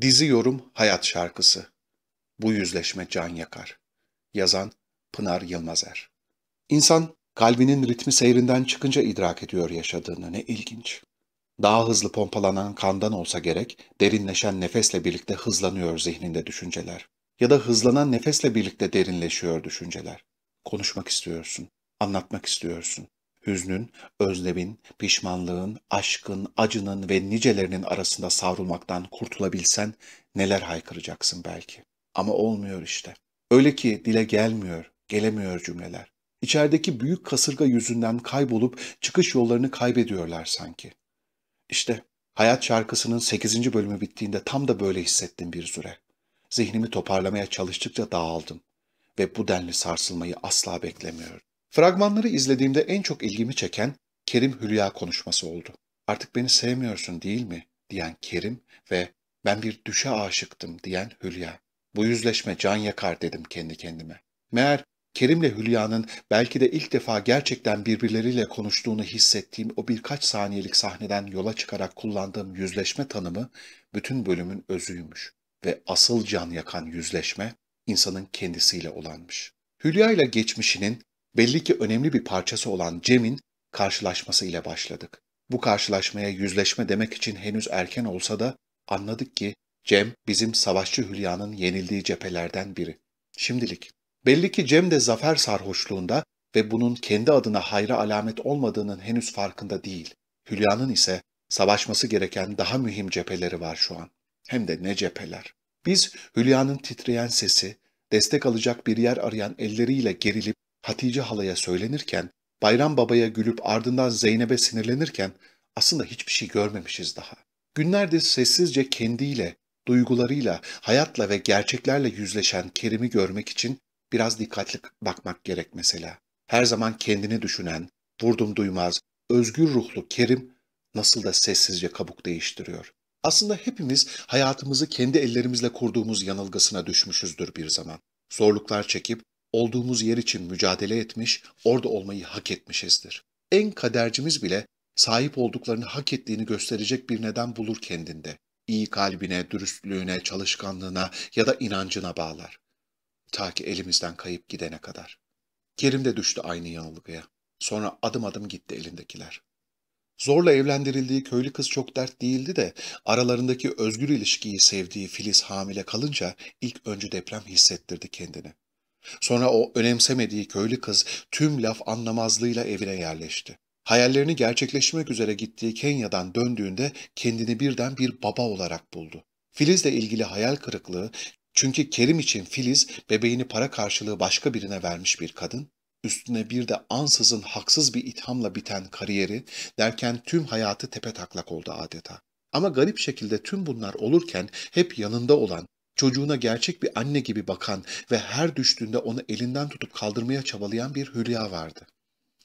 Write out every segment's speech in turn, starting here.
Dizi yorum Hayat Şarkısı. Bu yüzleşme can yakar. Yazan Pınar Yılmazer. İnsan kalbinin ritmi seyrinden çıkınca idrak ediyor yaşadığını ne ilginç. Daha hızlı pompalanan kandan olsa gerek, derinleşen nefesle birlikte hızlanıyor zihninde düşünceler. Ya da hızlanan nefesle birlikte derinleşiyor düşünceler. Konuşmak istiyorsun, anlatmak istiyorsun hüznün, özlemin, pişmanlığın, aşkın, acının ve nicelerinin arasında savrulmaktan kurtulabilsen neler haykıracaksın belki. Ama olmuyor işte. Öyle ki dile gelmiyor, gelemiyor cümleler. İçerideki büyük kasırga yüzünden kaybolup çıkış yollarını kaybediyorlar sanki. İşte Hayat şarkısının 8. bölümü bittiğinde tam da böyle hissettim bir süre. Zihnimi toparlamaya çalıştıkça dağıldım ve bu denli sarsılmayı asla beklemiyordum. Fragmanları izlediğimde en çok ilgimi çeken Kerim Hülya konuşması oldu. Artık beni sevmiyorsun değil mi diyen Kerim ve ben bir düşe aşıktım diyen Hülya. Bu yüzleşme can yakar dedim kendi kendime. Meğer Kerim'le Hülya'nın belki de ilk defa gerçekten birbirleriyle konuştuğunu hissettiğim o birkaç saniyelik sahneden yola çıkarak kullandığım yüzleşme tanımı bütün bölümün özüymüş ve asıl can yakan yüzleşme insanın kendisiyle olanmış. Hülya ile geçmişinin belli ki önemli bir parçası olan Cem'in karşılaşması ile başladık. Bu karşılaşmaya yüzleşme demek için henüz erken olsa da anladık ki Cem bizim savaşçı Hülya'nın yenildiği cephelerden biri. Şimdilik. Belli ki Cem de zafer sarhoşluğunda ve bunun kendi adına hayra alamet olmadığının henüz farkında değil. Hülya'nın ise savaşması gereken daha mühim cepheleri var şu an. Hem de ne cepheler. Biz Hülya'nın titreyen sesi, destek alacak bir yer arayan elleriyle gerilip Hatice halaya söylenirken, Bayram babaya gülüp ardından Zeynep'e sinirlenirken aslında hiçbir şey görmemişiz daha. Günlerdir sessizce kendiyle, duygularıyla, hayatla ve gerçeklerle yüzleşen Kerim'i görmek için biraz dikkatli bakmak gerek mesela. Her zaman kendini düşünen, vurdum duymaz, özgür ruhlu Kerim nasıl da sessizce kabuk değiştiriyor. Aslında hepimiz hayatımızı kendi ellerimizle kurduğumuz yanılgısına düşmüşüzdür bir zaman. Zorluklar çekip olduğumuz yer için mücadele etmiş, orada olmayı hak etmişizdir. En kadercimiz bile sahip olduklarını hak ettiğini gösterecek bir neden bulur kendinde. İyi kalbine, dürüstlüğüne, çalışkanlığına ya da inancına bağlar. Ta ki elimizden kayıp gidene kadar. Kerim de düştü aynı yanılgıya. Sonra adım adım gitti elindekiler. Zorla evlendirildiği köylü kız çok dert değildi de aralarındaki özgür ilişkiyi sevdiği Filiz hamile kalınca ilk öncü deprem hissettirdi kendini. Sonra o önemsemediği köylü kız tüm laf anlamazlığıyla evine yerleşti. Hayallerini gerçekleştirmek üzere gittiği Kenya'dan döndüğünde kendini birden bir baba olarak buldu. Filiz'le ilgili hayal kırıklığı, çünkü Kerim için Filiz bebeğini para karşılığı başka birine vermiş bir kadın, üstüne bir de ansızın haksız bir ithamla biten kariyeri derken tüm hayatı tepetaklak oldu adeta. Ama garip şekilde tüm bunlar olurken hep yanında olan, çocuğuna gerçek bir anne gibi bakan ve her düştüğünde onu elinden tutup kaldırmaya çabalayan bir Hülya vardı.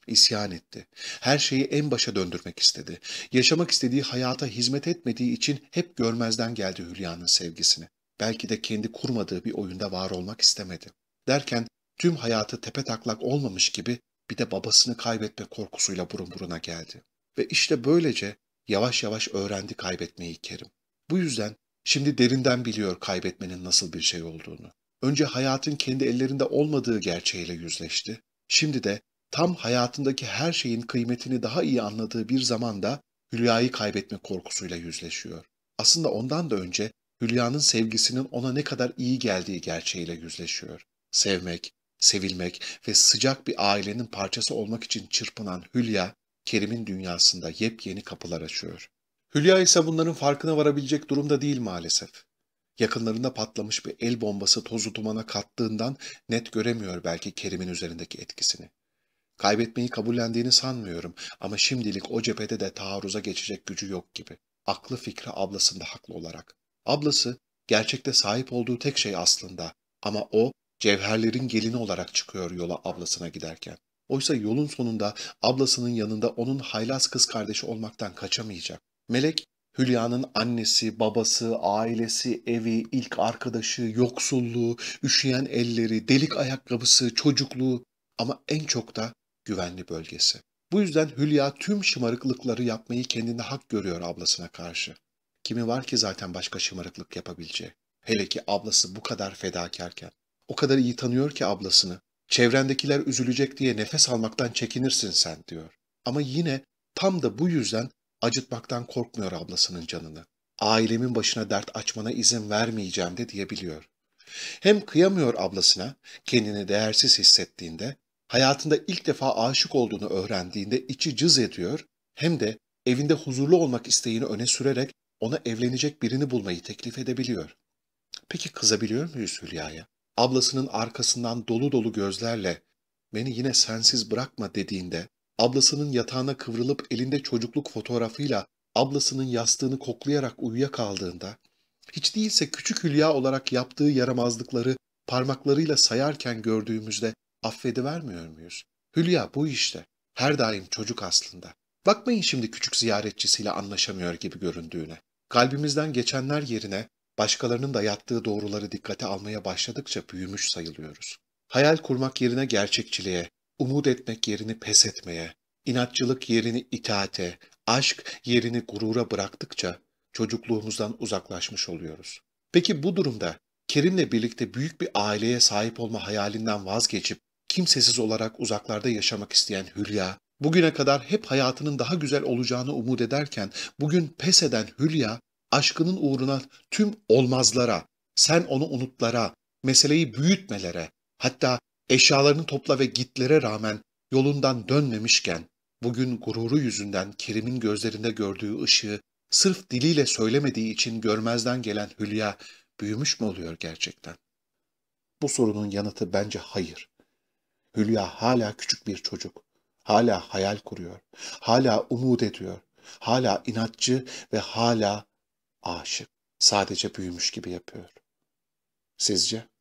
İsyan etti. Her şeyi en başa döndürmek istedi. Yaşamak istediği hayata hizmet etmediği için hep görmezden geldi Hülya'nın sevgisini. Belki de kendi kurmadığı bir oyunda var olmak istemedi. Derken tüm hayatı tepe taklak olmamış gibi bir de babasını kaybetme korkusuyla burun buruna geldi. Ve işte böylece yavaş yavaş öğrendi kaybetmeyi Kerim. Bu yüzden Şimdi derinden biliyor kaybetmenin nasıl bir şey olduğunu. Önce hayatın kendi ellerinde olmadığı gerçeğiyle yüzleşti. Şimdi de tam hayatındaki her şeyin kıymetini daha iyi anladığı bir zamanda Hülya'yı kaybetme korkusuyla yüzleşiyor. Aslında ondan da önce Hülya'nın sevgisinin ona ne kadar iyi geldiği gerçeğiyle yüzleşiyor. Sevmek, sevilmek ve sıcak bir ailenin parçası olmak için çırpınan Hülya, Kerim'in dünyasında yepyeni kapılar açıyor. Hülya ise bunların farkına varabilecek durumda değil maalesef. Yakınlarında patlamış bir el bombası tozu dumana kattığından net göremiyor belki Kerim'in üzerindeki etkisini. Kaybetmeyi kabullendiğini sanmıyorum ama şimdilik o cephede de taarruza geçecek gücü yok gibi. Aklı fikri ablasında haklı olarak. Ablası gerçekte sahip olduğu tek şey aslında ama o cevherlerin gelini olarak çıkıyor yola ablasına giderken. Oysa yolun sonunda ablasının yanında onun haylaz kız kardeşi olmaktan kaçamayacak. Melek, Hülya'nın annesi, babası, ailesi, evi, ilk arkadaşı, yoksulluğu, üşüyen elleri, delik ayakkabısı, çocukluğu ama en çok da güvenli bölgesi. Bu yüzden Hülya tüm şımarıklıkları yapmayı kendine hak görüyor ablasına karşı. Kimi var ki zaten başka şımarıklık yapabileceği. Hele ki ablası bu kadar fedakarken. O kadar iyi tanıyor ki ablasını. Çevrendekiler üzülecek diye nefes almaktan çekinirsin sen diyor. Ama yine tam da bu yüzden acıtmaktan korkmuyor ablasının canını. Ailemin başına dert açmana izin vermeyeceğim de diyebiliyor. Hem kıyamıyor ablasına, kendini değersiz hissettiğinde, hayatında ilk defa aşık olduğunu öğrendiğinde içi cız ediyor, hem de evinde huzurlu olmak isteğini öne sürerek ona evlenecek birini bulmayı teklif edebiliyor. Peki kızabiliyor muyuz Hülya'ya? Ablasının arkasından dolu dolu gözlerle beni yine sensiz bırakma dediğinde ablasının yatağına kıvrılıp elinde çocukluk fotoğrafıyla ablasının yastığını koklayarak uyuyakaldığında, hiç değilse küçük Hülya olarak yaptığı yaramazlıkları parmaklarıyla sayarken gördüğümüzde affedivermiyor muyuz? Hülya bu işte. Her daim çocuk aslında. Bakmayın şimdi küçük ziyaretçisiyle anlaşamıyor gibi göründüğüne. Kalbimizden geçenler yerine başkalarının da yattığı doğruları dikkate almaya başladıkça büyümüş sayılıyoruz. Hayal kurmak yerine gerçekçiliğe, umut etmek yerini pes etmeye, inatçılık yerini itaate, aşk yerini gurura bıraktıkça çocukluğumuzdan uzaklaşmış oluyoruz. Peki bu durumda Kerim'le birlikte büyük bir aileye sahip olma hayalinden vazgeçip kimsesiz olarak uzaklarda yaşamak isteyen Hülya, bugüne kadar hep hayatının daha güzel olacağını umut ederken bugün pes eden Hülya, aşkının uğruna tüm olmazlara, sen onu unutlara, meseleyi büyütmelere, hatta eşyalarını topla ve gitlere rağmen yolundan dönmemişken, bugün gururu yüzünden Kerim'in gözlerinde gördüğü ışığı sırf diliyle söylemediği için görmezden gelen Hülya büyümüş mü oluyor gerçekten? Bu sorunun yanıtı bence hayır. Hülya hala küçük bir çocuk. Hala hayal kuruyor. Hala umut ediyor. Hala inatçı ve hala aşık. Sadece büyümüş gibi yapıyor. Sizce?